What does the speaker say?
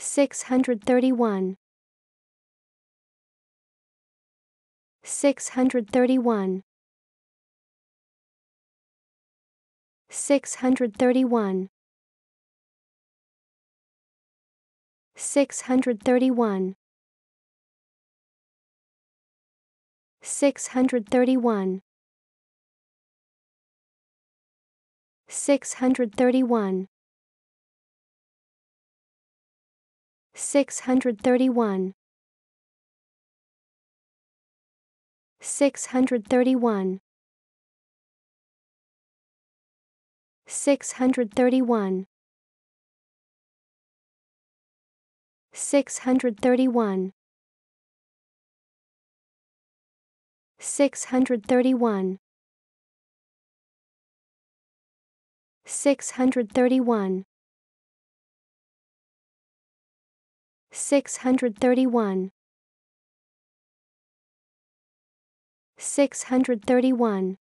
631 631 631 631 631 631 631 631 631 631 631 631 631 631